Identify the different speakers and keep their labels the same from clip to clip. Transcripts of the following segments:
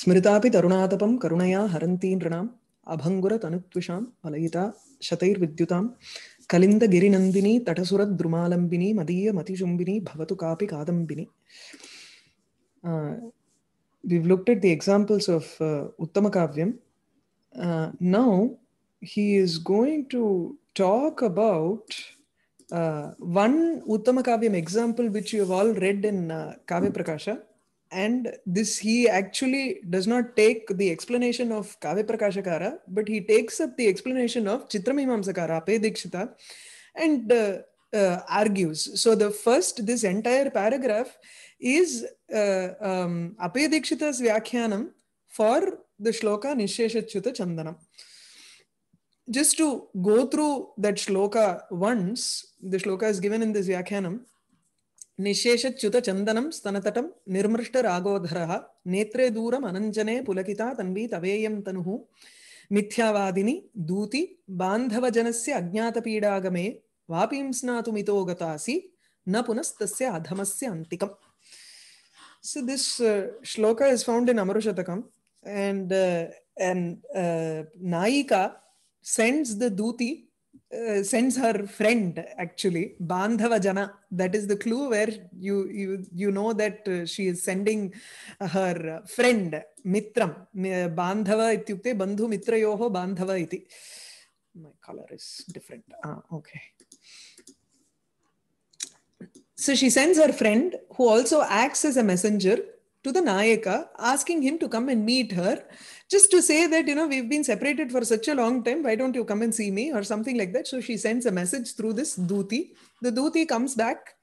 Speaker 1: स्मृतापि तरुणातपं करुणया हरन्ती नृणाम् अभङ्गुरतनुत्विषाम् अलयिता शतैर्विद्युतां कलिन्दगिरिनन्दिनी तटसुरद्रुमालम्बिनी मदीयमतिचुम्बिनी भवतु कापि Kadambini we've looked at the examples of uh, Uttamakavyam. Uh, now he is going to talk about uh, one Uttamakavyam example which you have all read in uh, Kavya Prakasha. and this he actually does not take the explanation of Kavya Prakashakara, but he takes up the explanation of Chitramimamsakara, Ape Dikshita, and uh, uh, argues. So the first, this entire paragraph is uh, um, Vyakhyanam for the shloka Nisheshachuta Chandanam. Just to go through that shloka once, the shloka is given in this vyakhyanam. निशेषच्युतचन्दनं स्तनतटं निर्मृष्टरागोधरः नेत्रे दूरम् अनंजने पुलकिता तन्वी तवेयं तनु मिथ्यावादिनी दूति बान्धवजनस्य अज्ञातपीडागमे वापींस्नातुमितो गतासि न पुनस्तस्य अधमस्य अन्तिकम् So this uh, shloka is found in Amarushatakam and uh, and uh, Naika uh, sends her friend actually bandhava jana that is the clue where you you you know that uh, she is sending her friend mitram uh, bandhava ityukte bandhu mitrayoho bandhava iti my color is different ah, okay so she sends her friend who also acts as a messenger to the Nayaka, asking him to come and meet her, just to say that, you know, we've been separated for such a long time. Why don't you come and see me or something like that? So she sends a message through this Duti. The Duti comes back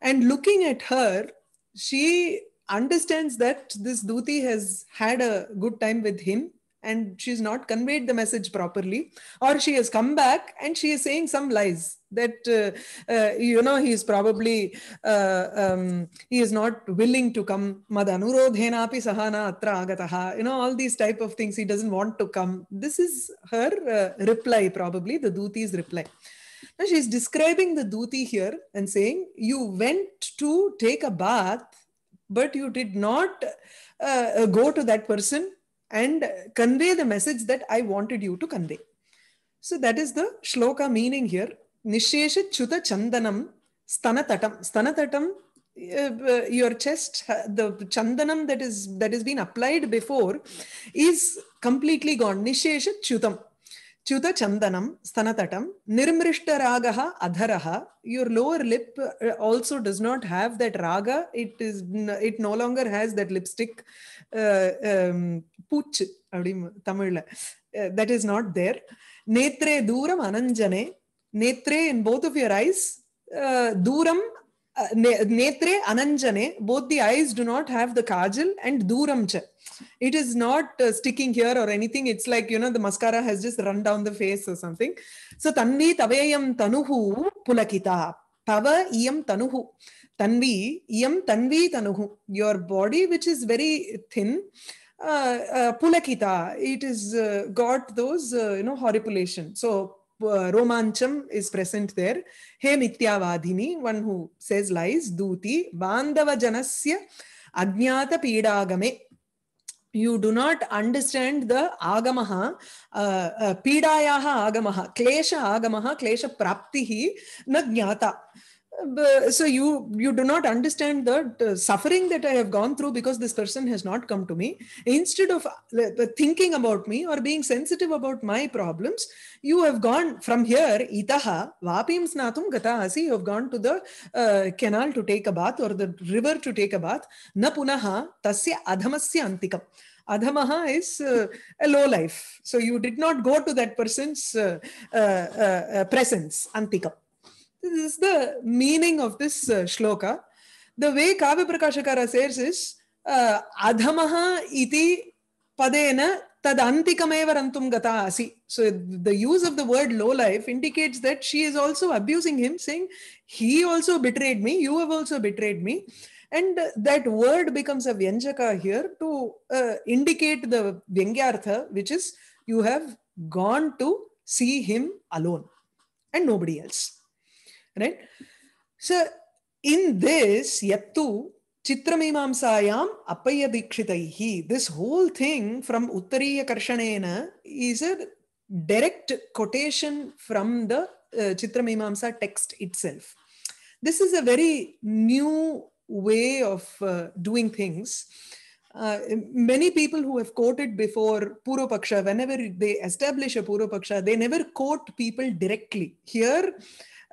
Speaker 1: and looking at her, she understands that this Duti has had a good time with him and she's not conveyed the message properly or she has come back and she is saying some lies that uh, uh, you know he is probably uh, um, he is not willing to come api sahana atra agataha you know all these type of things he doesn't want to come this is her uh, reply probably the duti's reply now she's describing the duti here and saying you went to take a bath but you did not uh, go to that person and convey the message that I wanted you to convey. So that is the shloka meaning here. Nisheshit chuta chandanam stanatatam. Stanatatam, uh, uh, your chest, the chandanam that is that has been applied before is completely gone. Nisheshit chutam. च्युतचन्दनं स्तनतटं निर्मृष्टरागः अधरः your lower lip also does not have that राग it is it no longer has that lipstick पूच् अपि तमिळ् that is not there नेत्रे दूरम् अनञ्जने नेत्रे in both of your eyes दूरं uh, netre ananjane both the eyes do not have the kajal and duramcha it is not uh, sticking here or anything it's like you know the mascara has just run down the face or something so tanvi taveyam tanuhu pulakita tava iyam tanuhu tanvi iyam tanvi tanuhu your body which is very thin uh, uh, pulakita it is uh, got those uh, you know horripilation so uh, romancham is present there. He Nityavadhini, one who says lies, Duti, Vandava Janasya, Agnyata Pidagame. You do not understand the agamaha, uh, uh, pidayaha agamaha, klesha agamaha, klesha praptihi, na jnata so you you do not understand the uh, suffering that i have gone through because this person has not come to me instead of uh, uh thinking about me or being sensitive about my problems you have gone from here itaha vapim snatum asi. you have gone to the uh, canal to take a bath or the river to take a bath na punaha tasya adhamasya antikam Adhamaha is uh, a low life. So you did not go to that person's uh, uh, presence, Antikam. This is the meaning of this uh, shloka. The way Kavya Prakashakara says is uh, adhamaha iti padena tadantikamaeva rantum gata asi. So the use of the word low life indicates that she is also abusing him, saying, He also betrayed me, you have also betrayed me. And uh, that word becomes a vyanjaka here to uh, indicate the vyangyartha, which is you have gone to see him alone and nobody else right? So in this, Yattu, Chitramimamsayam Appaya Dikshitaihi, this whole thing from Uttariya Karshanena is a direct quotation from the uh, Chitramimamsa text itself. This is a very new way of uh, doing things. Uh, many people who have quoted before Puropaksha, whenever they establish a Puropaksha, they never quote people directly. Here,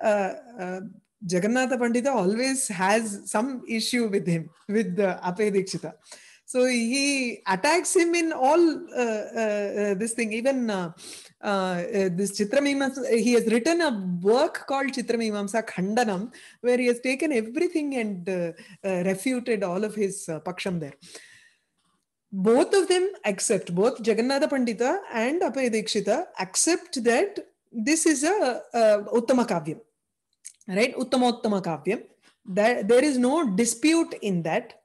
Speaker 1: uh, uh, Jagannatha Pandita always has some issue with him, with the Apay So he attacks him in all uh, this thing. Even this Chitramimamsa, he has written a work called Chitramimamsa Khandanam, where he has taken everything and refuted all of his paksham there. Both of them accept, both Jagannatha Pandita and Apay accept that this is a, a Uttama Kavyam, right? Uttama Kavyam. That there is no dispute in that.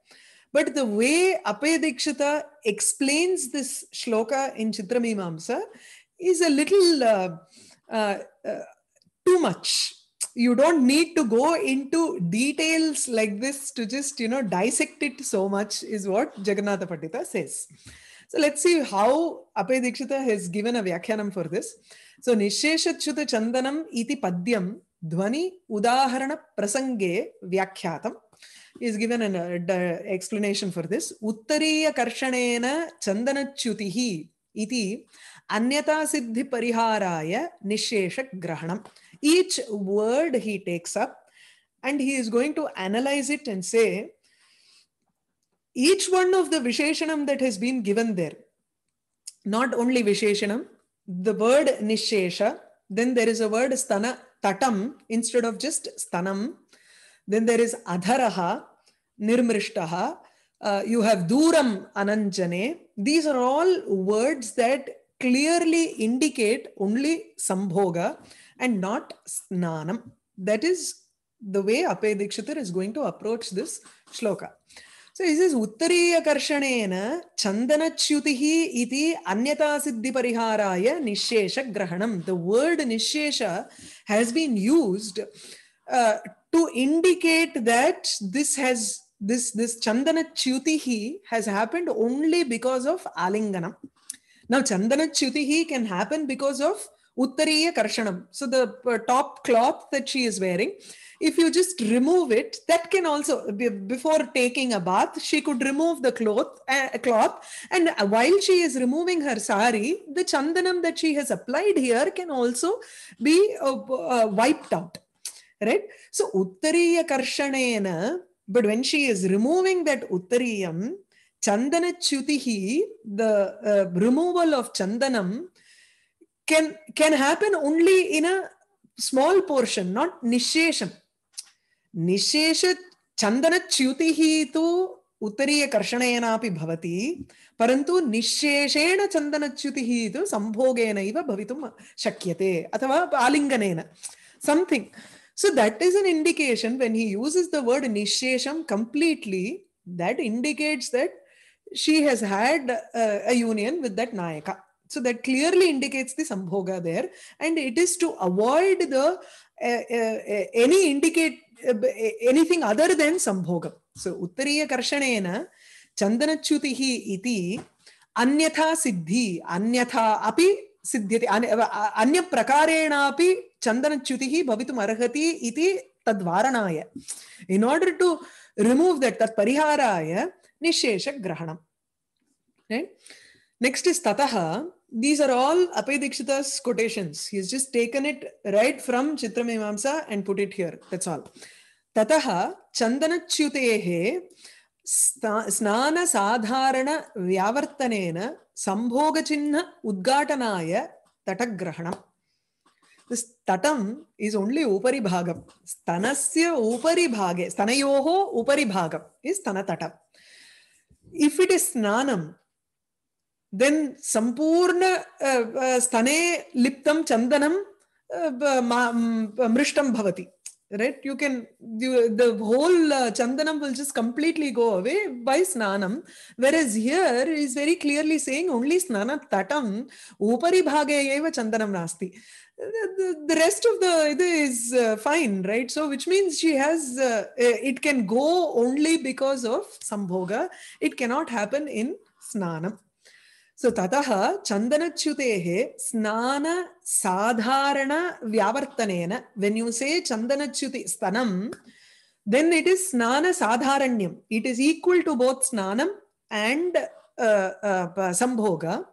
Speaker 1: But the way Apayadikshita explains this shloka in Chitramimamsa is a little uh, uh, uh, too much. You don't need to go into details like this to just, you know, dissect it so much is what Jagannatha Pandita says. So let's see how Apayadikshita has given a vyakhyanam for this. So ನಿಶೇಷಚ್ಯುತ ಚಂದನಂ ಇತಿ ಪದ್ಯಂ ಧ್ವನಿ ಉದಾಹರಣ ಪ್ರಸಂಗೆ ವ್ಯಾಖ್ಯಾತಂ is given an explanation for this ಉತ್ತರೀಯ ಕರ್ಷಣೇನ ಚಂದನಚ್ಯುತಿ ಇತಿ ಅನ್ಯತಾ ಸಿದ್ಧಿ ಪರಿಹಾರಾಯ ನಿಶೇಷ ಗ್ರಹಣಂ each word he takes up and he is going to analyse it and say each one of the ವಿಶೇಷಣಂ that has been given there not only ವಿಶೇಷಣಂ the word nishesha, then there is a word stana tatam instead of just stanam. Then there is adharaha, nirmrishtaha. Uh, you have duram ananjane. These are all words that clearly indicate only sambhoga and not snanam. That is the way Apay Dikshitar is going to approach this shloka. So this is Uttariyakarshana Chandanachyutihi iti anyata siddhi pariharaya nishesha grahanam. The word nishesha has been used uh, to indicate that this has this this chandanachyutihi has happened only because of alinganam. Now chandanachyutihi can happen because of uttariya karshanam. So the uh, top cloth that she is wearing if you just remove it that can also be, before taking a bath she could remove the cloth uh, cloth and while she is removing her sari the chandanam that she has applied here can also be uh, uh, wiped out right so uttariya karshanena but when she is removing that uttariyam chandana chutihi the uh, removal of chandanam can can happen only in a small portion not nishesham निशेष चन्दनच्युतिः तु उत्तरीयकर्षणेनापि भवति परन्तु निःशेषेण चन्दनच्युतिः तु सम्भोगेनैव भवितुं शक्यते अथवा आलिङ्गनेन something. So that is an indication when he uses the word nishesham completely, that indicates that she has had a, union with that Nayaka. So that clearly indicates the Sambhoga there. And it is to avoid the uh, uh, any indicate anything other than सम्भोगं so उत्तरीयकर्षणेन चन्दनच्युतिः इति अन्यथा सिद्धि अन्यथा अपि सिद्ध्यति अन्यप्रकारेणापि चन्दनच्युतिः भवितुम् अर्हति इति तद्वारणाय in order to remove that तत् परिहाराय निःशेषग्रहणं नेक्स्ट् इस् ततः these are all Apay quotations. He has just taken it right from Chitra and put it here. That's all. Tataha Chandanachyutehe Snana Sadharana Vyavartanena Sambhogachinna Udgatanaya Tatagrahanam. This tatam is only upari Sthana Stanasya upari bhage. yoho upari bhagam is tanatatam. If it is snanam, then सम्पूर्ण स्तने लिप्तं चन्दनं मृष्टं भवति right you can you, the whole uh, chandanam will just completely go away by snanam whereas here is very clearly saying only snana tatam upari bhage eva chandanam nasti the, the rest of the it is uh, fine right so which means she has uh, it can go only because of sambhoga it cannot happen in snanam So, सो ततः चन्दनच्युतेः स्नान साधारण व्यावर्तनेन when you से चन्दनच्युति स्तनं then it is snana sadharanyam it is equal to both snanam and uh, uh, uh, sambhoga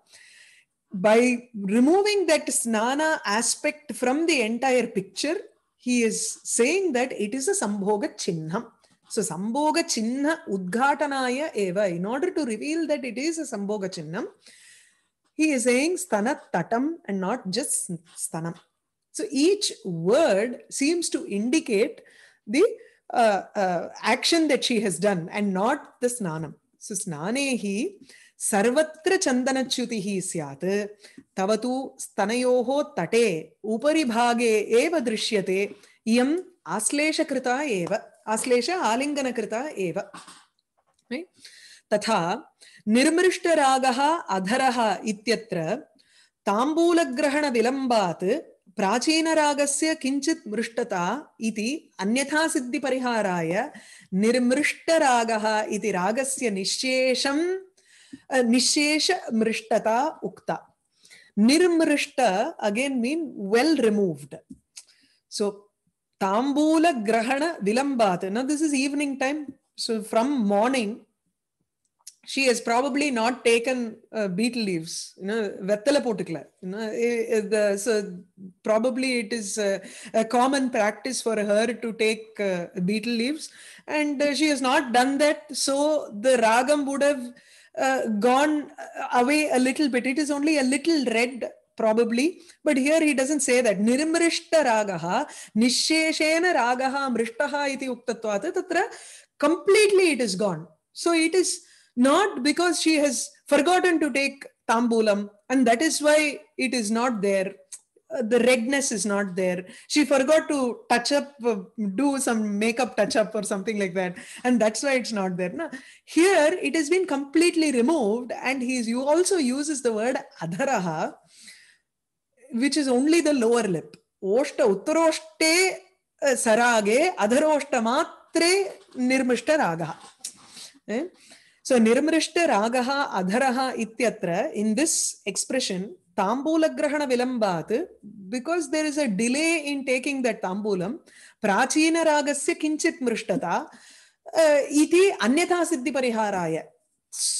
Speaker 1: by removing that snana aspect from the entire picture he is saying that it is a sambhoga chinnam so Sambhoga Chinna Udghatanaya Eva, in order to reveal that it is a Sambhoga Chinnam, he is saying Stana Tatam and not just Stanam. So each word seems to indicate the uh, uh, action that she has done and not the Snanam. So Snanehi Sarvatra chutihi Syat Tavatu Stanayoho Tate Upari Bhage Eva Drishyate Yam Aslesha Krita Eva. आश्लेष आलिङ्गनकृता एव तथा निर्मृष्टरागः अधरः इत्यत्र ताम्बूलग्रहणविलम्बात् से किञ्चित् मृष्टता इति अन्यथा सिद्धिपरिहाराय राग से रागस्य निशेष मृष्टता उक्ता निर्मृष्ट again mean well removed so Tambula Grahana Vilambat. Now, this is evening time. So, from morning, she has probably not taken uh, beet leaves. You know, vettala You know, eh, eh, so probably it is uh, a common practice for her to take uh, beetle leaves. And uh, she has not done that. So, the ragam would have uh, gone uh, away a little bit. It is only a little red probably. But here he doesn't say that. Nirimrishta ragaha, nisheshena ragaha, mrishtaha iti uktatvat. Tatra, completely it is gone. So it is not because she has forgotten to take tambulam and that is why it is not there uh, the redness is not there she forgot to touch up uh, do some makeup touch up or something like that and that's why it's not there na? here it has been completely removed and he also uses the word adharaha which is only the lower lip ಓಷ್ಟ ಉತ್ತರೋಷ್ಟೇ ಸರಾಗೆ ಅಧರೋಷ್ಟ ಮಾತ್ರ ನಿರ್ಮಿಷ್ಟ ರಾಗ so ನಿರ್ಮೃಷ್ಟ ರಾಗ ಅಧರಃ ಇತ್ಯತ್ರ ಇನ್ ದಿಸ್ ಎಕ್ಸ್ಪ್ರೆಷನ್ ತಾಂಬೂಲಗ್ರಹಣ ವಿಲಂಬಾತ್ because there is a delay in taking that ತಾಂಬೂಲಂ ಪ್ರಾಚೀನ ರಾಗಸ್ಯ ಕಿಂಚಿತ್ ಮೃಷ್ಟತಾ ಇತಿ ಅನ್ಯಥಾ ಸಿದ್ಧಿ ಪರಿಹಾರಾಯ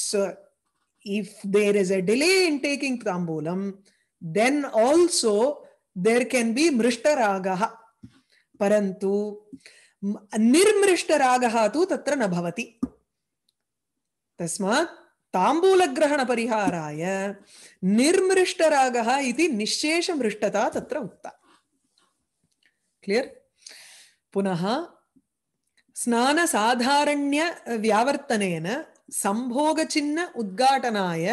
Speaker 1: so if there is a delay in taking ತಾಂಬೂಲಂ then also there can be mrishtharagaha. Parantu nirmrishtharagaha tu tatra na bhavati. Tasmat ताम्बूलग्रहणपरिहाराय निर्मृष्टरागः इति निःशेषमृष्टता तत्र उक्ता क्लियर् पुनः स्नानसाधारण्यव्यावर्तनेन सम्भोगचिन्न उद्घाटनाय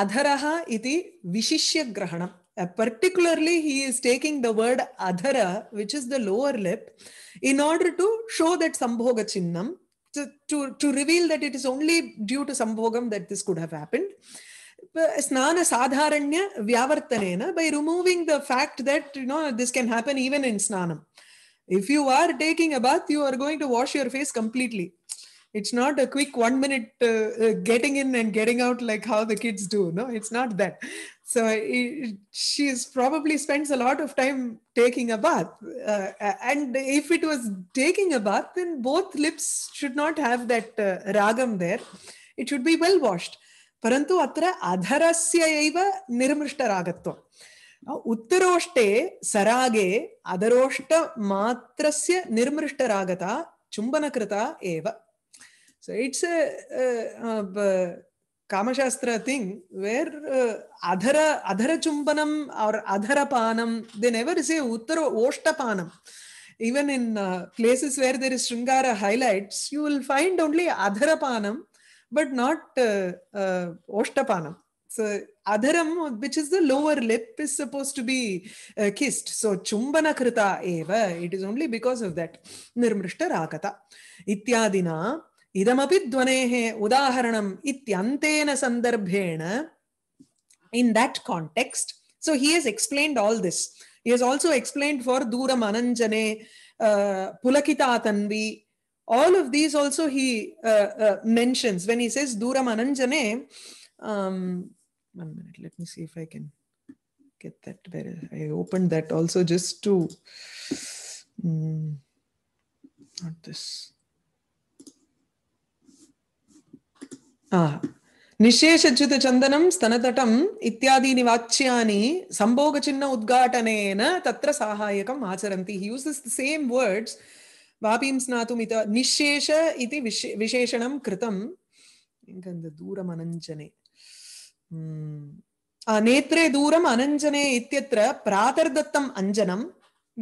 Speaker 1: adharaha iti vishishya grahanam. Uh, particularly, he is taking the word adhara, which is the lower lip, in order to show that sambhoga chinnam, to, to, to reveal that it is only due to sambhogam that this could have happened. Uh, snana sadharanya vyavartanena by removing the fact that you know this can happen even in snanam. If you are taking a bath, you are going to wash your face completely. it's not a quick one minute uh, getting in and getting out like how the kids do no it's not that so it, she's probably spends a lot of time taking a bath uh, and if it was taking a bath then both lips should not have that uh, ragam there it should be well washed परन्तु अत्र अधरस्य एव निर्मृष्टरागत्वम् उत्तरोष्टे सरागे अधरोष्टमात्रस्य निर्मृष्टरागता चुम्बनकृता एव So it's a uh, uh, Kamashastra thing where uh, adhara, adhara chumpanam or adhara panam, they never say uttara oshtapanam. Even in uh, places where there is Shringara highlights, you will find only adhara panam, but not uh, uh, oshtapanam. So adharam, which is the lower lip, is supposed to be uh, kissed. So chumbana krita eva. It is only because of that. Nirmrishta rakata. Ityadina इदमपि ध्वनेः उदाहरणम् इत्यन्तेन सन्दर्भेण in that context so he has explained all this he has also explained for दूरम् अनञ्जने पुलकिता तन्वी all of these also he mentions when हि सेस् दूरम् अनञ्जने get that where i opened that also just to um, not this निशेषच्युतचन्दनं स्तनतटम् इत्यादीनि वाच्यानि सम्भोगचिह्न उद्घाटन त्र सहायक आचरती he uses this same words वापीं स्नातुम् इत इति विश् विशेषणं कृतं दूरम् नेत्रे दूरम् अनञ्जने इत्यत्र प्रातर्दत्तम् अञ्जनं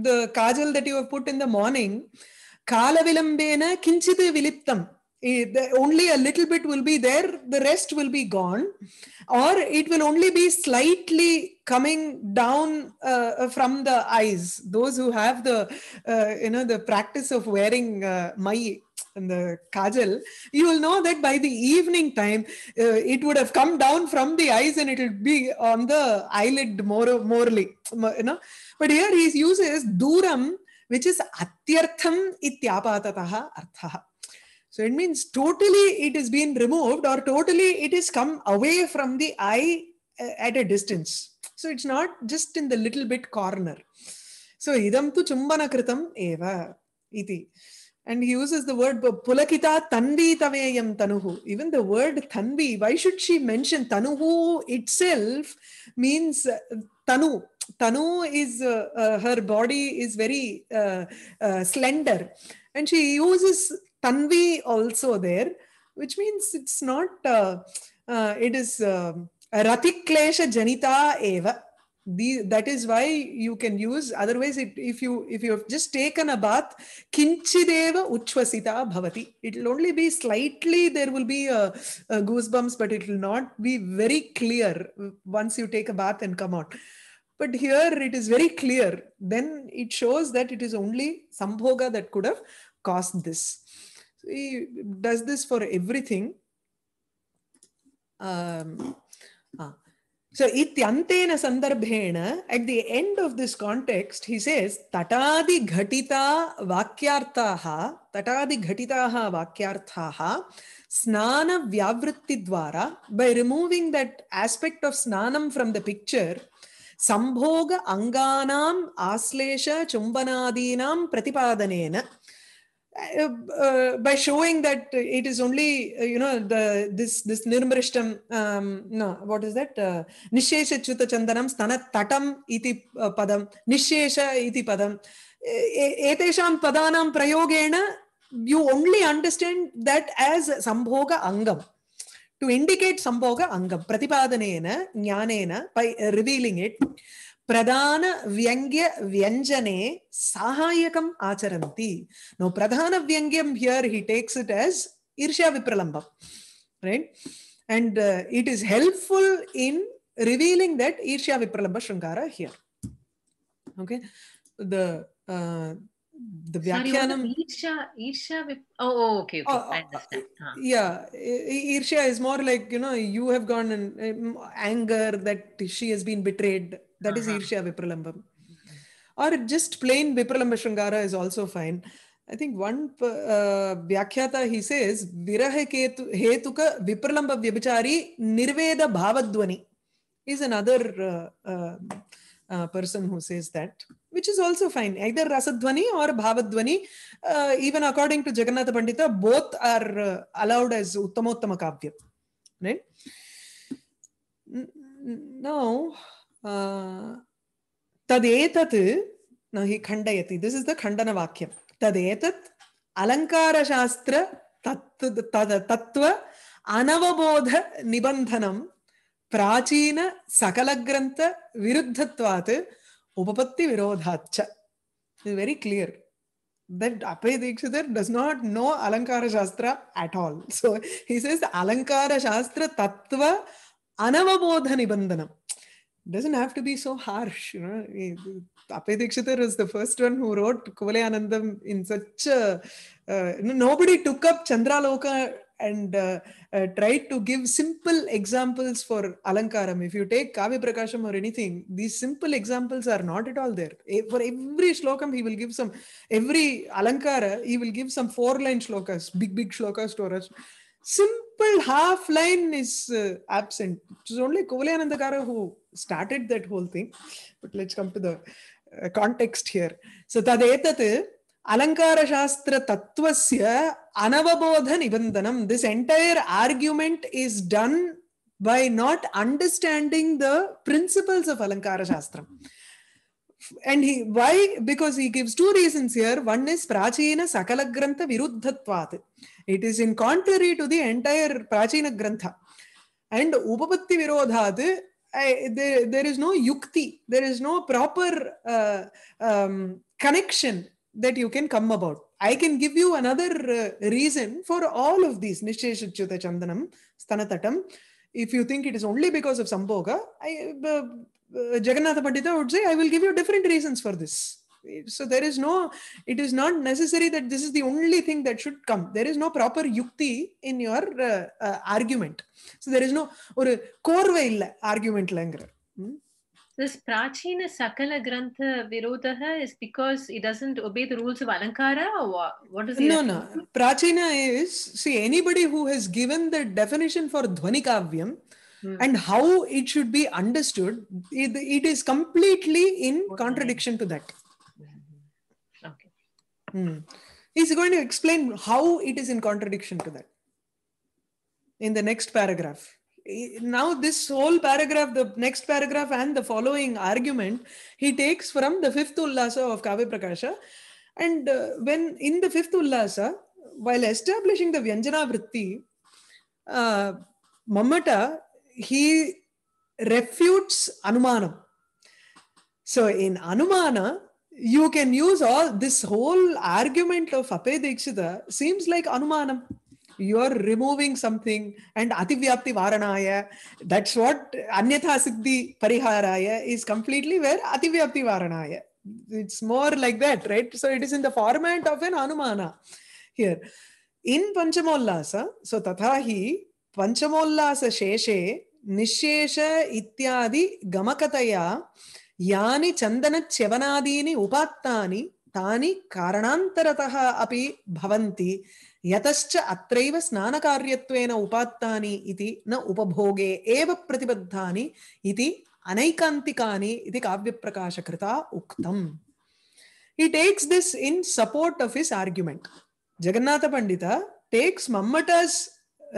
Speaker 1: the kajal that you put in the morning कालविलम्बेन किञ्चित् विलिप्तम् it, eh, only a little bit will be there the rest will be gone or it will only be slightly coming down uh, from the eyes those who have the uh, you know the practice of wearing uh, my and the kajal you will know that by the evening time uh, it would have come down from the eyes and it will be on the eyelid more morely you know but here he uses duram which is atyartham ityapatataha arthaha so it means totally it is being removed or totally it is come away from the eye uh, at a distance. So it's not just in the little bit corner. So idam tu chumbana kritam eva iti. And he uses the word pulakita tanvi taveyam tanuhu. Even the word tanvi, why should she mention tanuhu itself means uh, tanu. Tanu is uh, uh, her body is very uh, uh slender. And she uses tanvi also there, which means it's not, uh, uh, it is uh, um, ratiklesha janita eva. The, that is why you can use otherwise it, if you if you have just taken a bath kinchideva uchvasita bhavati it will only be slightly there will be a, uh, a uh, goosebumps but it will not be very clear once you take a bath and come out but here it is very clear then it shows that it is only sambhoga that could have caused this he does this for everything. Um, ah. So ityantena sandarbhena, at the end of this context, he says, tatadi ghatita vakyarthaha, tatadi ghatitaha vakyarthaha, snana vyavritti dvara, by removing that aspect of snanam from the picture, sambhoga anganam aslesha chumbanaadinam pratipadanena, by showing that it is only uh, you know the this this nirmrishtam um, no what is that nishesha chuta chandanam stana tatam iti padam nishesha iti padam etesham padanam prayogena you only understand that as sambhoga angam to indicate sambhoga angam pratipadanena jnanena by revealing it प्रधानव्यङ्ग्यव्यञ्जने साहाय्यकम् आचरन्ति नो प्रधानव्यङ्ग्यं here he takes it as ईर्ष्याविप्रलम्बम् right and uh, it is helpful in revealing that irshya vipralamba shringara here okay the uh, the vyakyanam
Speaker 2: Sorry, irsha irsha vip, oh, oh okay okay uh, i understand huh.
Speaker 1: yeah irsha is more like you know you have gone in um, anger that she has been betrayed That uh-huh. is Irshya Vipralambam. Or just plain Vipralamba Shringara is also fine. I think one uh, Vyakhyata, he says, ketu Hetuka Vipralamba Vyabhichari Nirveda Bhavadwani is another uh, uh, uh, person who says that, which is also fine. Either Rasadwani or Bhavadwani, uh, even according to Jagannatha Pandita, both are uh, allowed as Uttamottama Kavya. Right? Now, तदेतत् न हि खण्डयति this is the खण्डनवाक्यं तदेतत् अलङ्कारशास्त्र तत् तद तत्त्व अनवबोधनिबन्धनं प्राचीनसकलग्रन्थविरुद्धत्वात् उपपत्तिविरोधाच्च very clear that Apay Dikshidhar does not know Alankara Shastra at all. So he says Alankara Shastra Tattva Anavabodha Nibandanam. doesn't have to be so harsh. You know, Tape Dikshitar is the first one who wrote Anandam in such a uh, nobody took up Chandraloka and uh, uh, tried to give simple examples for Alankaram. If you take Kavi Prakasham or anything, these simple examples are not at all there. For every shlokam, he will give some, every Alankara, he will give some four line shlokas, big, big shlokas to us. Simple simple half line is uh, absent. It was only Kovalyanandakara who started that whole thing. But let's come to the uh, context here. So tadetat alankarashastra tattvasya anavabodha nibandanam. This entire argument is done by not understanding the principles of alankara shastra. and he why because he gives two reasons here one is prachina sakala grantha viruddhatvat it is in contrary to the entire prachina grantha and upapatti virodhat there, there is no yukti there is no proper uh, um, connection that you can come about i can give you another uh, reason for all of these nishcheshachyuta chandanam stanatatam if you think it is only because of sambhoga i uh, uh, Jagannatha Pandita would say, I will give you different reasons for this. So there is no, it is not necessary that this is the only thing that should come. There is no proper yukti in your uh, uh, argument. So there is no or core கோர்வை argument ஆர்குமெண்ட்லங்கிற
Speaker 2: This Prachina Sakala Grantha Virodaha is because it doesn't obey the rules of Alankara or what, what is it? No, no.
Speaker 1: Prachina is, see, anybody who has given the definition for dhvani uh, mm. and how it should be understood it, it is completely in contradiction to that mm-hmm. okay mm. he's going to explain how it is in contradiction to that in the next paragraph now this whole paragraph the next paragraph and the following argument he takes from the fifth ullasa of kavya prakasha and uh, when in the fifth ullasa while establishing the vyanjana vritti uh, mamata he refutes Anumanam. So in Anumana, you can use all this whole argument of Apedikshita seems like Anumanam. You are removing something and Ativyapti Varanaya. That's what Anyatha Siddhi Pariharaya is completely where Ativyapti Varanaya. It's more like that, right? So it is in the format of an Anumana here. In Panchamollasa, so Tathahi, Panchamollasa Sheshe, නිශ්ශේෂ ඉත්‍යාදි ගමකතයා යානි චන්දනච්චවනාදීනි උපත්තානි තානි කාරණාන්තරතහ අපි භවಂತಿ යතස්ච අත්‍රෛව ස්නානකාර්යත්වේන උපත්තානි इति න උපභෝගේ ඒව ප්‍රතිබද්ධානි इति අනෛකාන්තිකානි इति කාව්‍ය ප්‍රකාශ කృతా උක්තම් he takes this in support of his argument jagannatha pandita takes mammata's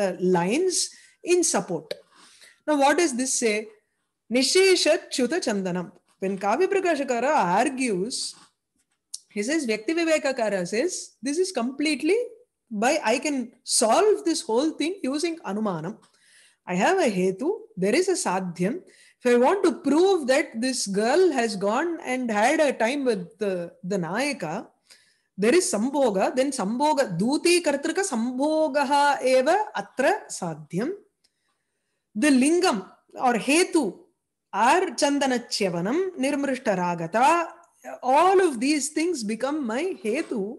Speaker 1: uh, lines in support Now, what does this say? Nisheshat Chuta Chandanam. When Kavi Prakashakara argues, he says, Vyakti Vivekakara says, this is completely by, I can solve this whole thing using Anumanam. I have a Hetu, there is a Sadhyam. If I want to prove that this girl has gone and had a time with the, the Nayaka, there is Sambhoga, then Sambhoga, Duti Kartrika ha Eva Atra Sadhyam. The lingam or hetu are Chandanachyavanam, ragata. All of these things become my hetu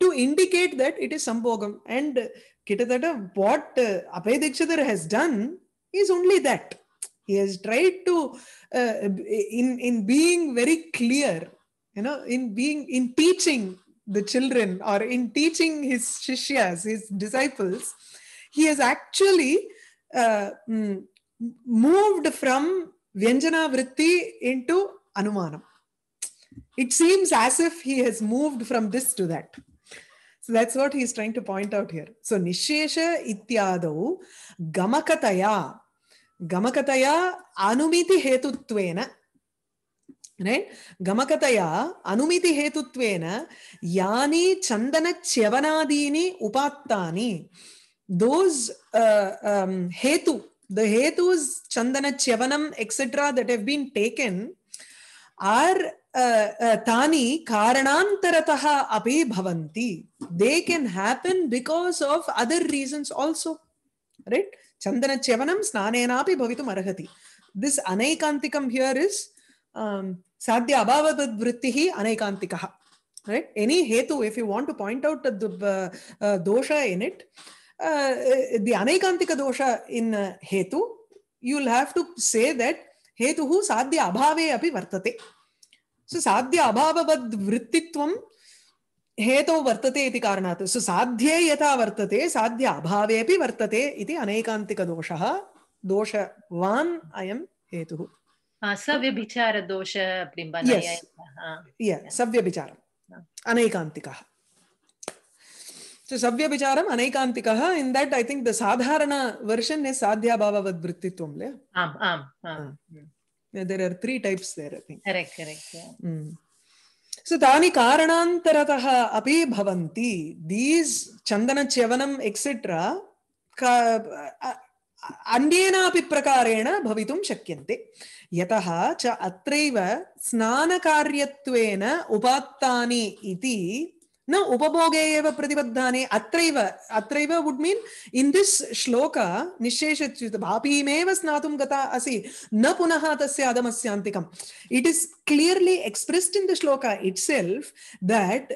Speaker 1: to indicate that it is Sambhogam. And Kitatata, what uh, has done is only that. He has tried to, uh, in, in being very clear, you know, in being, in teaching the children or in teaching his shishyas, his disciples, he has actually moved from వ్యంజన వృత్తి into అనుమానం it seems as if he has moved from this to that so that's what he's trying to point out here so నిశేష ఇత్యాదౌ గమకతయా గమకతయా అనుమితి హేతుత్వేన right గమకతయా అనుమితి హేతుత్వేన యాని చందన చ్యవనాదీని ఉపాత్తాని those uh, um, hetu, the hetus, chandana, chyavanam, etc., that have been taken are uh, uh, tani karanantarataha api bhavanti. They can happen because of other reasons also. Right? Chandana chyavanam snanenapi bhavitum arhati. This anaikantikam here is um, sadhya abhavadad vrittihi anaikantikaha. Right? Any hetu, if you want to point out the uh, uh dosha in it, uh, the anaikantika dosha in uh, hetu, you will have to say that hetuhu sadhya abhave api vartate. So sadhya abhavavad vrittitvam हेतौ वर्तते इति कारणात् सो साध्ये यथा वर्तते साध्य अभावेपि वर्तते इति अनेकान्तिकदोषः दोषवान् अयं हेतुः
Speaker 2: सव्यभिचारदोष
Speaker 1: सव्यभिचारम् अनेकान्तिकः So Savya Vicharam Anaikantika. In that, I think the sadharana version is Sadhya Bhava Vadvrittitvam. Um, um, um. Yeah, there are three types there, I think. Correct, correct. Yeah. Mm. So Tani Karanantarataha Api Bhavanti. These Chandana Chevanam, etc. अन्येनापि प्रकारेण भवितुं शक्यन्ते यतः च अत्रैव स्नानकार्यत्वेन उपात्तानि इति Now upaboga eva atreva. Atreva would mean in this shloka, nisheshachyut, bhapi mevas natum gata asi, na punaha tasya adamasyantikam. It is clearly expressed in the shloka itself that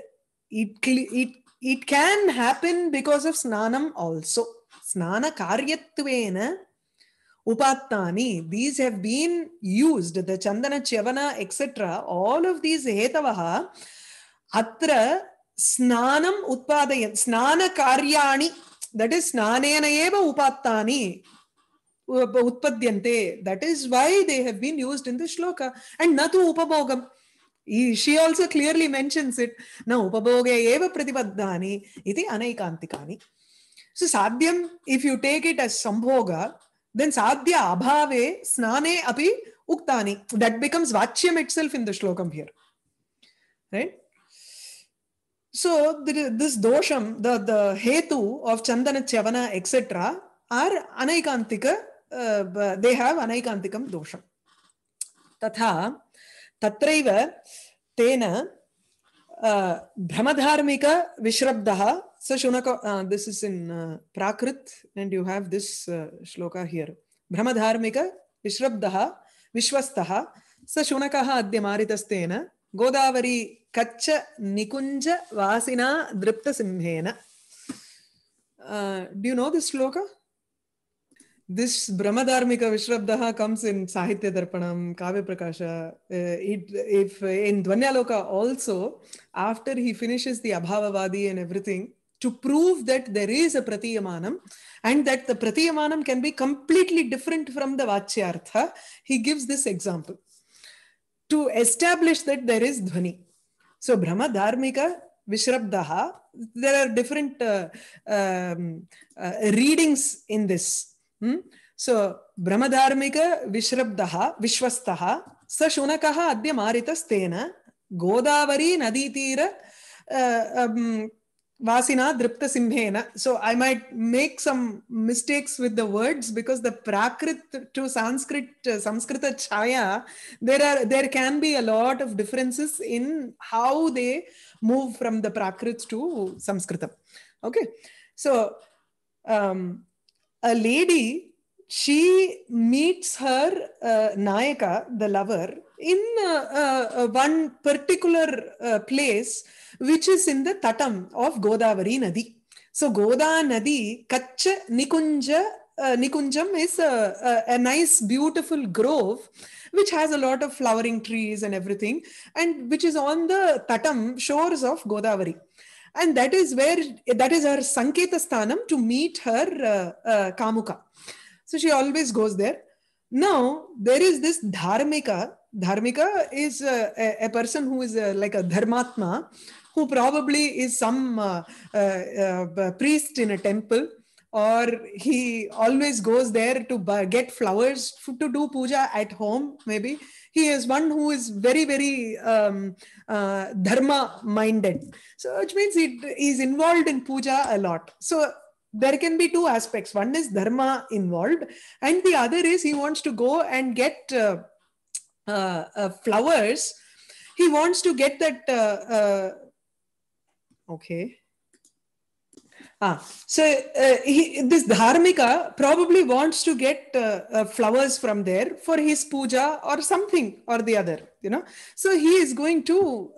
Speaker 1: it, it, it can happen because of snanam also. Snana karyatvena upatani These have been used, the chandana, chavana, etc. All of these hetavaha atra స్నానం ఉత్పాదయ స్నాన కార్యాణి that is స్నానేన ఏవ ఉపాత్తాని ఉత్పద్యంతే that is why they have been used in the శ్లోక and నతు ఉపభోగం ఈ she also clearly mentions it నా ఉపభోగే ఏవ ప్రతిబద్ధాని ఇది అనైకాంతికాని సో సాధ్యం if you take it as సంభోగ దెన్ సాధ్య అభావే స్నానే అపి ఉక్తాని దట్ బికమ్స్ వాచ్యం ఇట్ సెల్ఫ్ ఇన్ ద శ్లోకం here right So the, this dosham, the, the hetu of Chandana, Chavana, etc. are anaikantika, uh, they have anaikantikam dosham. Tatha, tatraiva, tena, uh, brahmadharmika vishrabdaha, so Shunaka, uh, this is in uh, Prakrit and you have this uh, shloka here. Brahmadharmika vishrabdaha, vishvastaha sa shunakaha अद्य गोदावरी कच्च निकुञ्ज वासिना दृप्तसिंहेन do know this श्लोक this brahmadharmika vishrabdaha comes in sahitya darpanam kavya prakasha uh, it, if in dvanyaloka also after he finishes the abhavavadi and everything to prove that there is a pratiyamanam and that the pratiyamanam can be completely different from the vachyartha he gives this example to establish that there is dvani. So Brahma Dharmika Vishrabdaha, there are different uh, um, uh, readings in this. Hmm? So Brahma Dharmika Vishrabdaha Vishwastaha स शुनकः अद्य मारितस्तेन Godavari नदीतीर Vasina Dripta Simhena. So I might make some mistakes with the words because the Prakrit to Sanskrit, uh, Samskrita Chaya, there are there can be a lot of differences in how they move from the Prakrit to Samskrita. Okay, so um, a lady she meets her uh, Nayaka, the lover, in uh, uh, one particular uh, place, which is in the Tatam of Godavari Nadi. So, Goda Nadi, Kachcha Nikunja. Uh, Nikunjam is a, a, a nice, beautiful grove which has a lot of flowering trees and everything, and which is on the Tatam shores of Godavari and that is where that is her sanketa sthanam to meet her uh, uh, kamuka so she always goes there. Now there is this dharmika. Dharmika is uh, a, a, person who is uh, like a dharmatma, who probably is some uh, uh, uh priest in a temple, or he always goes there to buy, get flowers to do puja at home. Maybe he is one who is very very um, uh, dharma minded, so which means he is involved in puja a lot. So there can be two aspects one is dharma involved and the other is he wants to go and get uh, uh, uh flowers he wants to get that uh, uh, okay Ah, so uh, he, this dharmika probably wants to get uh, uh, flowers from there for his puja or something or the other, you know. So he is going to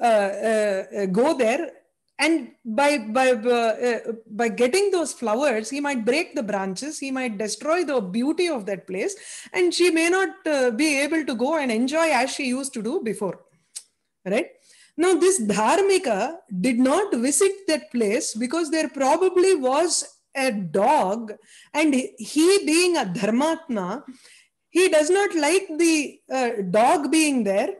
Speaker 1: go there and by by uh, uh, by getting those flowers he might break the branches he might destroy the beauty of that place and she may not uh, be able to go and enjoy as she used to do before right now this dharmika did not visit that place because there probably was a dog and he being a dharmatma he does not like the uh, dog being there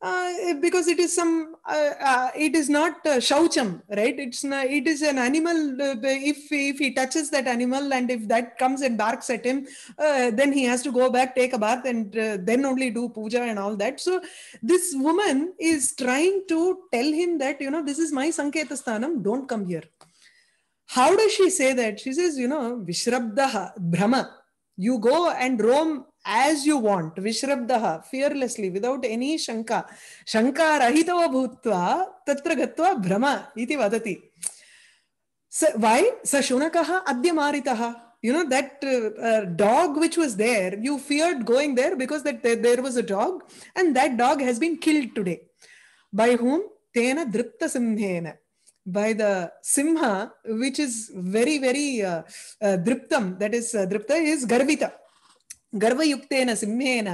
Speaker 1: uh, because it is some uh, uh, it is not uh, shaucham right it's not, it is an animal uh, if if he touches that animal and if that comes and barks at him uh, then he has to go back take a bath and uh, then only do puja and all that so this woman is trying to tell him that you know this is my sanketasthanam don't come here how does she say that she says you know vishrabdaha brahma you go and roam as you want, Vishrabdaha, fearlessly, without any Shanka. Shanka Rahitava Bhutva, Tatra Gatva Brahma, iti vadati. So, why? Sa Shunakaha Adyamaritaha. You know, that uh, uh, dog which was there, you feared going there because that there, there was a dog and that dog has been killed today. By whom? Tena Dripta Simhena. by the simha, which is very, very uh, uh, driptam, that is, uh, dripta is garvita. गर्वयुक्तेन सिंहेन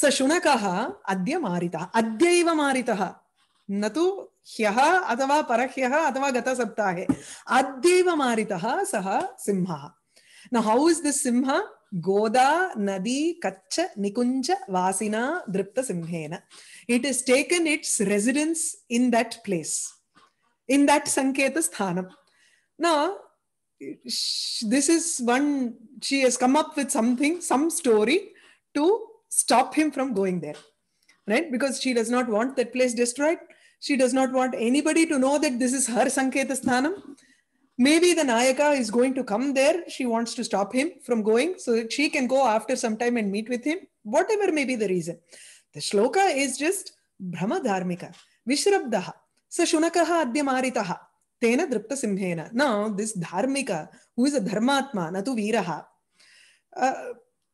Speaker 1: स शुनकः अद्य मारितः अद्यैव मारितः न तु ह्यः अथवा परह्यः अथवा गतसप्ताहे अद्यैव मारितः सः सिंहः न हौ इस् दिस् सिंह गोदा नदी कच्च निकुञ्ज वासिना दृप्तसिंहेन it is taken its residence in that place in that सङ्केतस्थानं न this is one, she has come up with something, some story to stop him from going there, right? Because she does not want that place destroyed. She does not want anybody to know that this is her Sanketa Maybe the Nayaka is going to come there. She wants to stop him from going so that she can go after some time and meet with him, whatever may be the reason. The shloka is just Brahma Dharmika, Vishrabdaha, Sashunakaha Adyamaritaha. तेन दृप्तसिंहेन न this धार्मिक who is a धर्मात्मा न तु वीरः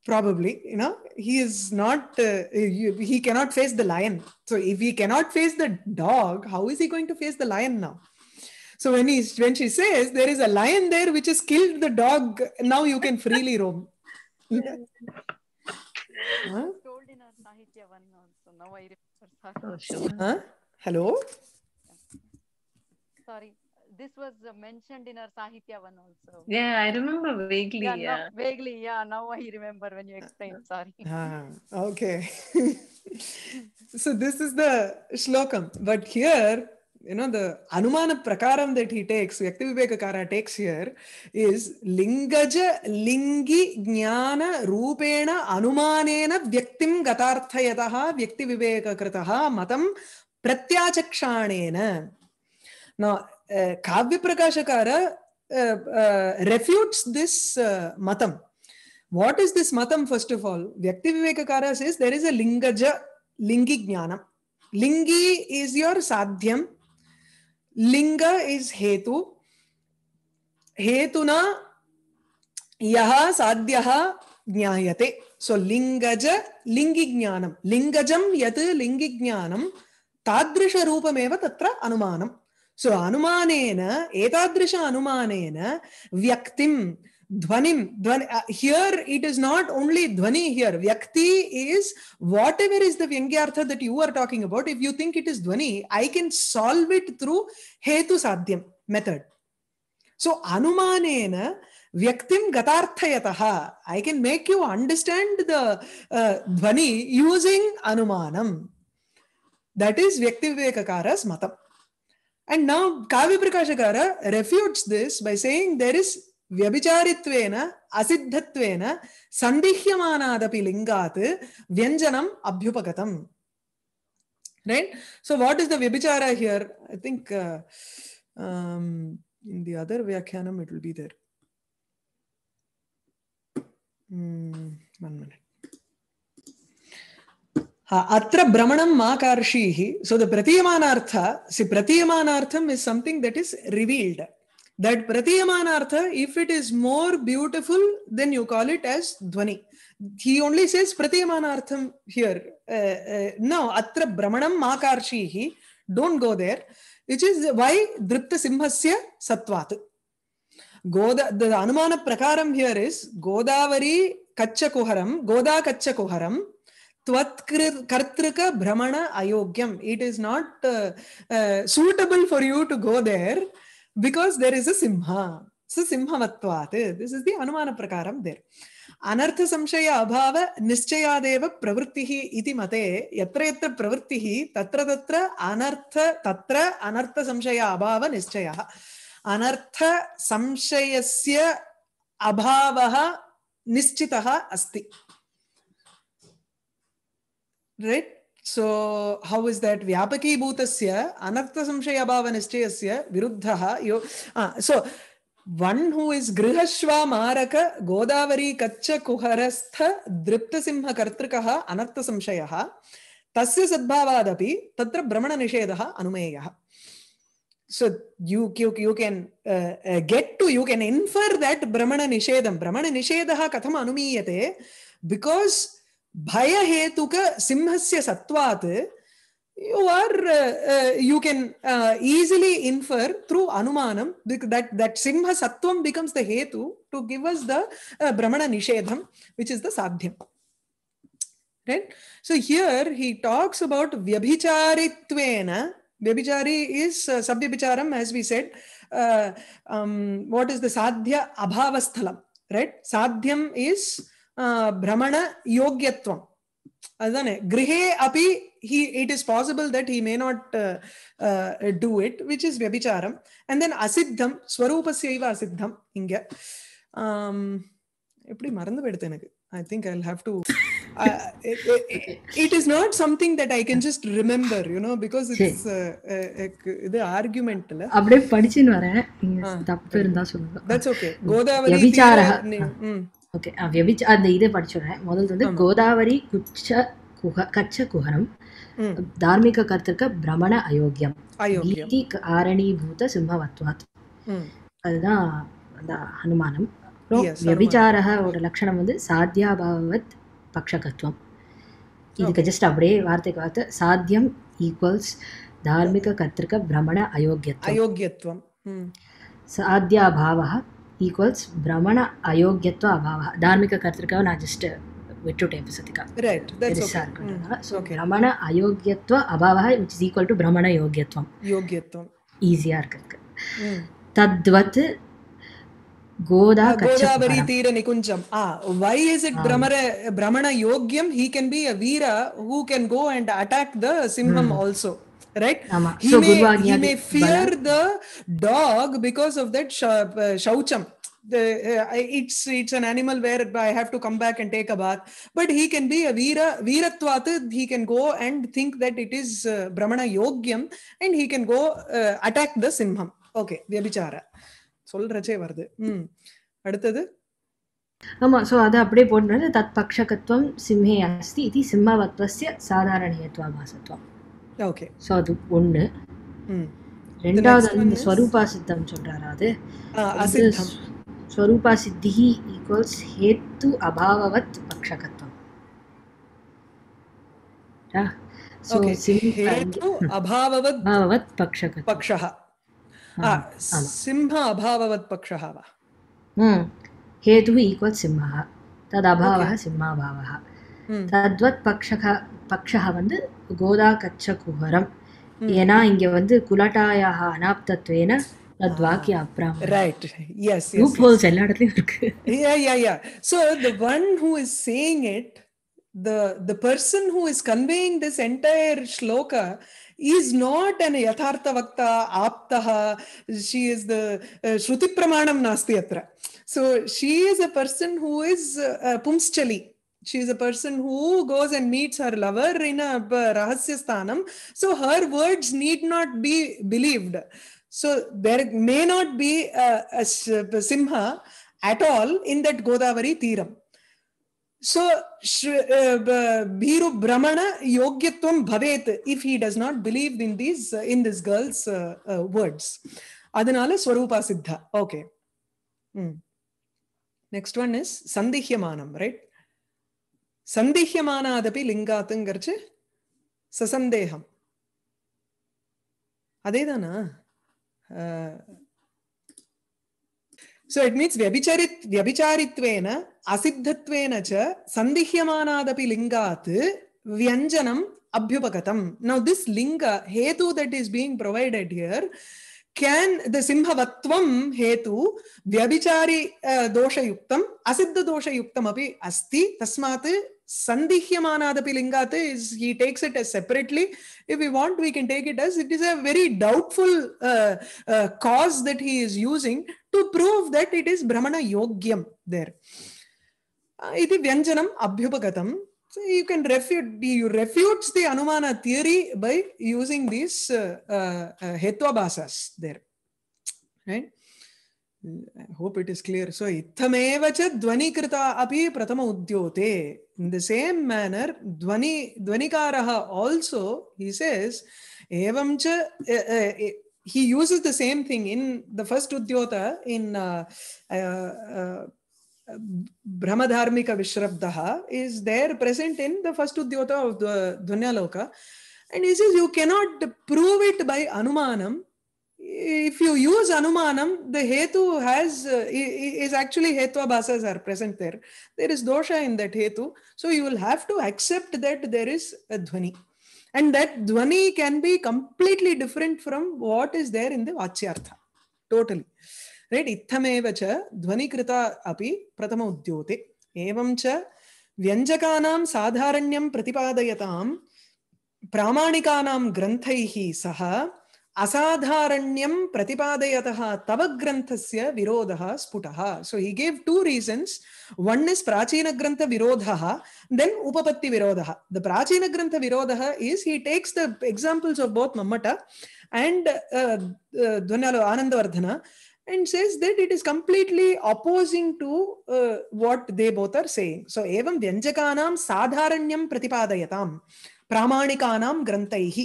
Speaker 1: probably you know he is not uh, he cannot face the lion so if he cannot face the dog how is he going to face the lion now so when he when she says there is a lion there which has killed the dog now you can freely roam huh?
Speaker 2: told in our sahitya
Speaker 1: huh? hello
Speaker 2: sorry this was mentioned in our Sahityavan also. Yeah, I
Speaker 1: remember vaguely. Yeah, yeah. No,
Speaker 2: vaguely. Yeah, now I remember when you explained. Uh, sorry.
Speaker 1: Ah, okay. so this is the shlokam, but here you know the anumana prakaram that he takes vyakti vivekakara takes here is lingaja lingi jnana rupena anumanena vyaktim gatarthayatah vyakti ha, matam pratyachakshaanena now uh, Kavya Prakashakara uh, uh, refutes this uh, matam. What is this matam, first of all? Vyakti Vivekakara says there is a lingaja, lingi jnanam. Lingi is your sadhyam. Linga is hetu. Hetuna yaha sadhyaha ज्ञायते सो लिङ्गज लिङ्गिज्ञानं लिङ्गजं यत् लिङ्गिज्ञानं तादृशरूपमेव तत्र अनुमानम् so అనుమానేన ఏతాదృశ అనుమానేన వ్యక్తిం Dhvanim, dhvani, uh, here it is not only Dhvani here. Vyakti is whatever is the Vyangyartha that you are talking about. If you think it is Dhvani, I can solve it through Hetu Sadhyam method. So, Anumanena Vyaktim Gatarthayataha. I can make you understand the uh, Dhvani using Anumanam. That is Vyakti Vivekakara's matam. And now Kavi Prakashakara refutes this by saying there is व्यभिचारित्वेन असिद्धत्वेन सन्दिह्यमानादपि लिङ्गात् व्यञ्जनम् अभ्युपगतम् right so what is the vibhichara here i think uh, um, in the other vyakhyanam it will be there mm, one minute So the Pratiyamanartha, see Pratiyamanartham is something that is revealed. That Pratiyamanartha, if it is more beautiful, then you call it as Dvani. He only says Pratiyamanartham here. Uh, uh, no, Atra Brahmanam Makarshihi. Don't go there. Which is why Dripta Simhasya Satvat. Goda, the Anumana Prakaram here is Godavari Kachakuharam, Goda Kachakuharam. kartrika brahmana ayogyam it is not uh, uh, suitable for you to go there because there is a simha so simhavatvat this is the anumana prakaram there अनर्थ संशय अभाव निश्चयादेव प्रवृत्तिः इति मते यत्र यत्र प्रवृत्तिः तत्र तत्र अनर्थ तत्र अनर्थ संशय अभाव निश्चयः अनर्थ संशयस्य अभावः निश्चितः अस्ति right so how is that vyapakibhutasya anartha samshaya bhavanishchayasya viruddhaha yo ah, so one who is Grihashva Maraka Godavari Kacha Kuharastha Dripta Simha Kartrikaha Anartha Samshayaha Tasya Sadbhavadapi Tatra Brahmana Nishedaha Anumeyaha. So you, you, you can uh, uh, get to, you can infer that Brahmana Nishedam. Brahmana Nishedaha Katham Anumiyate because भयहेतुक सिंहस्य सत्वात् you are uh, you can uh, easily infer through anumanam that that simha sattvam becomes the hetu to give us the uh, brahmana nishedham which is the sadhyam right so here he talks about vyabhicharitvena vyabhichari is uh, savyabhicharam as we said uh, um, what is the sadhya abhavasthalam right sadhyam is uh, பிரமண யோக்கியத்துவம் அதுதானே கிரகே அப்படி he it is possible that he may not do it do it which and then அசித்தம் then asiddham swarupasya asiddham எப்படி மறந்து போயிடுது எனக்கு I think I have to it is not something that I can just remember you know because it's இது ஆர்குமெண்ட்ல அப்படியே படிச்சுன்னு
Speaker 2: வரேன் தப்பு இருந்தா சொல்லுங்க
Speaker 1: தட்ஸ் ஓகே கோதாவரி
Speaker 2: ஓகே வியபிச்ச அந்த இதை படிச்சுடுறேன் முதல் வந்து கோதாவரி குச்ச குஹ கச்ச குஹரம் தார்மிக கர்த்தர்க்க பிரமண அயோக்கியம் நீதி ஆரணீபூத சிம்மவத்வாத் அதுதான் அந்த அனுமானம் வியபிச்சாரோட லட்சணம் வந்து சாத்தியாபாவத் பக்ஷகத்துவம் இதுக்கு ஜஸ்ட் அப்படியே வார்த்தைக்கு வார்த்தை சாத்தியம் ஈக்குவல்ஸ் தார்மிக கர்த்திருக்க பிரமண அயோக்கியத்துவம்
Speaker 1: அயோக்கியத்துவம்
Speaker 2: சாத்தியாபாவா ఈక్వల్స్ భ్రమణ అయోగ్యత్వ అభావ ధార్మిక కర్తృకవ నా జస్ట్ విట్రుట్ ఎంఫసతిక సో భ్రమణ అయోగ్యత్వ అభావ విచ్ ఇస్ ఈక్వల్ టు భ్రమణ యోగ్యత్వం యోగ్యత్వం ఈజీగా ఇருக்கு తద్వత్ గోదా గోదావరి
Speaker 1: తీర నికుంజం ఆ వై ఇస్ ఇట్ భ్రమర భ్రమణ యోగ్యం హీ కెన్ బి అ వీర who can go and attack the సింహం also right he so may, he may fear the dog because of that shaucham the, uh, it's it's an animal where I have to come back and take a bath. But he can be a veera veeratvat. He can go and think that it is uh, brahmana yogyam, and he can go uh, attack the simham Okay, vyabhichara. சொல்றச்சே வருது
Speaker 2: ம் அடுத்தது ஆமாம் so அது அப்படியே போடுறது தத் பக்ஷகத்துவம் சிம்ஹே அஸ்தி இது சிம்மவத்வசிய சாதாரணீயத்துவமாசத்துவம் ஓகே ஸோ அது ஒன்று ரெண்டாவது அந்த ஸ்வரூபா சித்தம் சொல்கிறாரு அது ஸ்வரூபா சித்திஹி ஈக்குவல்ஸ் ஹேத்து அபாவவத் பக்ஷகத்துவம் अभाववत् पक्षः पक्षः
Speaker 1: सिंह अभाववत् पक्षः वा
Speaker 2: हेतुः ईक्वल् सिंहः तदभावः सिंहाभावः तद्वत् पक्षः பக்ஷா வந்து கோதா கச்ச குஹரம் ஏன்னா இங்க வந்து குலட்டாயாக அனாப்தத்வேன தத்வாக்கிய அப்ராம் ரைட் எஸ் லூப் ஹோல்ஸ் எல்லா இடத்துலயும் இருக்கு
Speaker 1: yeah yeah yeah so the one who is saying it the the person who is conveying this entire shloka is not an yathartha vakta aptaha she is the uh, shruti pramanam nasti atra so she is a person who is uh, pumschali she's a person who goes and meets her lover in a uh, rahasyasthanam so her words need not be believed so there may not be a, a simha at all in that godavari theorem so uh, bhiru brahmana yogyatvam bhavet if he does not believe in these uh, in this girl's uh, uh, words adanala swarupa siddha okay hmm. next one is sandihyamanam right சந்தேகமானாதபி லிங்காத்துங்கிறச்சு சசந்தேகம் அதே தானா so it means வியபிச்சரித் வியபிச்சாரித்வேன அசித்தத்வேன சந்திஹ்யமானாதபி லிங்காத் வியஞ்சனம் அபியுபகதம் நவ் திஸ் லிங்க ஹேது that is being provided here can the simhavatvam hetu vyabhichari uh, doshayuktam asiddha doshayuktam api asti tasmat Sandihyamanadapi Lingate is he takes it as separately. If we want, we can take it as it is a very doubtful uh, uh, cause that he is using to prove that it is Brahmana Yogyam there. Uh, iti Vyanjanam Abhyupagatam. So you can refute, you refutes the Anumana theory by using these uh, uh, uh there. Right? hope it is clear. So, ithameva cha dvanikrita api pratama udyote. In the same manner, dvani, dvanikaraha also, he says, evam cha, uh, uh, he uses the same thing in the first udyota in uh, uh, uh, brahmadharmika vishrabdaha is there present in the first udyota of the dvanyaloka. And he says, you cannot prove it by anumanam if you use anumanam, the hetu has uh, is actually hetuabhasas are present there. There is dosha in that hetu, so you will have to accept that there is a dhvani, and that dhvani can be completely different from what is there in the vachyartha, totally. Right? Ithameva cha dhvanikrita api prathama udyote. एवं च व्यञ्जकानां साधारण्यं प्रतिपादयतां प्रामाणिकानां ग्रन्थैः सह அசாதாரண்யம் பிரதிபாதையதா தவ கிரந்தசிய விரோதா ஸ்புடா so he gave two reasons one is பிராச்சீன கிரந்த விரோதா தென் உபபத்தி விரோதா த பிராச்சீன கிரந்த விரோதா is he takes the examples of both Mammata and துவனாலு Anandavardhana and says that it is completely opposing to uh, what they both are saying. So, evam pratipada sadharanyam pratipadayatam pramanikanam grantaihi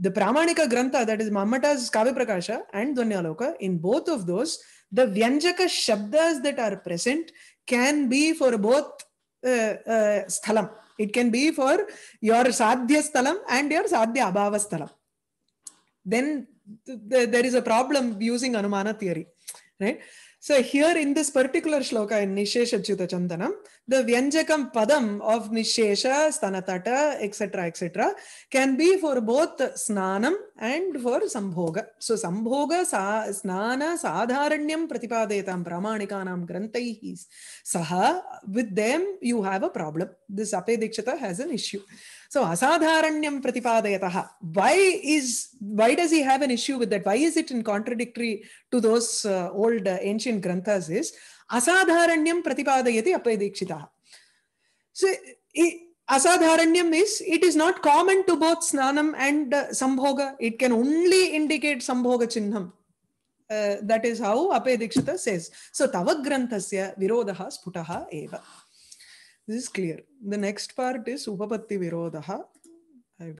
Speaker 1: the Pramanika Grantha, that is Mamata's Kavya Prakasha and Dvanyaloka, in both of those, the Vyanjaka Shabdas that are present can be for both uh, uh, Sthalam. It can be for your Sadhya Sthalam and your Sadhya Abhava Sthalam. Then th th there is a problem using Anumana theory, right? So here in this particular shloka in Nishesha Chuta Chandanam, the Vyanjakam Padam of Nishesha, Stanatata, etc., etc., can be for both Snanam and for Sambhoga. So Sambhoga, sa, Snana, Sadharanyam, Pratipadetam, Pramanikanam, Grantaihis. Saha, with them you have a problem. This Ape Dikshata has an issue. So asadharanyam pratipadayataha. Why is why does he have an issue with that? Why is it in contradictory to those uh, old uh, ancient granthas? Is asadharanyam pratipadayati apadikshitaha. So it, asadharanyam is it is not common to both snanam and uh, sambhoga. It can only indicate sambhoga chinnam. Uh, that is how Apedikshita says. So, Tavagrantha Virodaha Sputaha Eva. This is clear. The next part is Upapatti Virodaha.